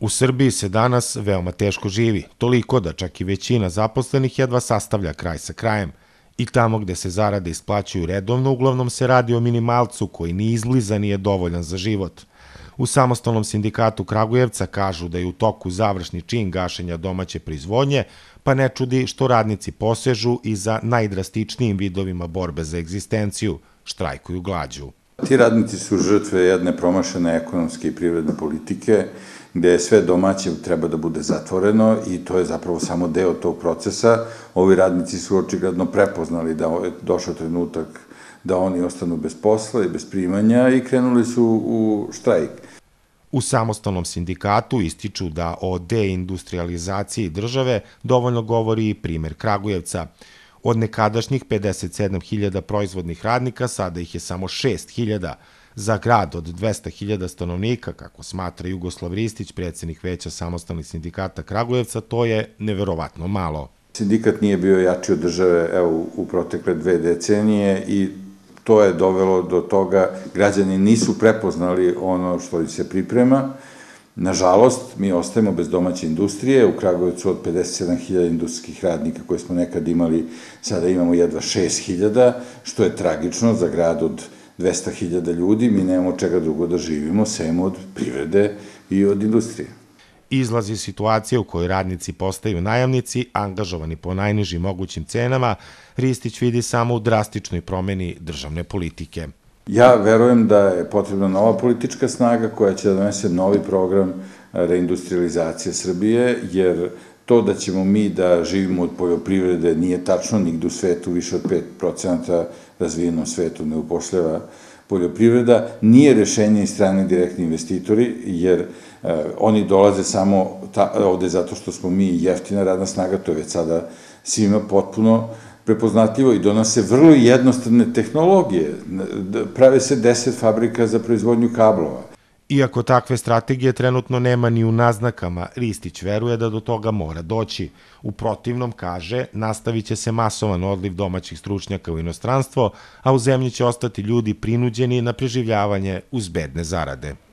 U Srbiji se danas veoma teško živi, toliko da čak i većina zaposlenih jedva sastavlja kraj sa krajem. I tamo gde se zarade isplaćuju redovno, uglavnom se radi o minimalcu koji ni izbliza nije dovoljan za život. U samostalnom sindikatu Kragujevca kažu da je u toku završni čin gašenja domaće proizvodnje, pa ne čudi što radnici posežu i za najdrastičnijim vidovima borbe za egzistenciju, štrajkuju glađu. Ti radnici su žrtve jedne promašene ekonomske i privredne politike, gde sve domaće treba da bude zatvoreno i to je zapravo samo deo tog procesa. Ovi radnici su očigledno prepoznali da je došao trenutak da oni ostanu bez posla i bez primanja i krenuli su u štrajk. U samostalnom sindikatu ističu da o deindustrializaciji države dovoljno govori i primer Kragujevca. Od nekadašnjih 57.000 proizvodnih radnika, sada ih je samo 6.000. Za grad od 200.000 stanovnika, kako smatra Jugoslav Ristić, predsednik veća samostalnih sindikata Kragujevca, to je neverovatno malo. Sindikat nije bio jači od države evo, u protekle dve decenije i to je dovelo do toga, građani nisu prepoznali ono što im se priprema, Nažalost, mi ostajemo bez domaće industrije, u Kragovicu od 57.000 industrijskih radnika koje smo nekad imali, sada imamo jedva 6.000, što je tragično za grad od 200.000 ljudi, mi nemamo čega drugo da živimo, sem od privrede i od industrije. Izlazi situacija u kojoj radnici postaju najamnici, angažovani po najnižim mogućim cenama, Ristić vidi samo u drastičnoj promeni državne politike. Ja verujem da je potrebna nova politička snaga koja će da donese novi program e, reindustrializacije Srbije, jer to da ćemo mi da živimo od poljoprivrede nije tačno, nigde u svetu više od 5% razvijenom svetu ne upošljava poljoprivreda, nije rešenje i strani direktni investitori, jer e, oni dolaze samo ta, ovde zato što smo mi jeftina radna snaga, to je već sada svima potpuno prepoznatljivo i donose vrlo jednostavne tehnologije. Prave se 10 fabrika za proizvodnju kablova. Iako takve strategije trenutno nema ni u naznakama, Ristić veruje da do toga mora doći. U protivnom, kaže, nastavit će se masovan odliv domaćih stručnjaka u inostranstvo, a u zemlji će ostati ljudi prinuđeni na preživljavanje uz bedne zarade.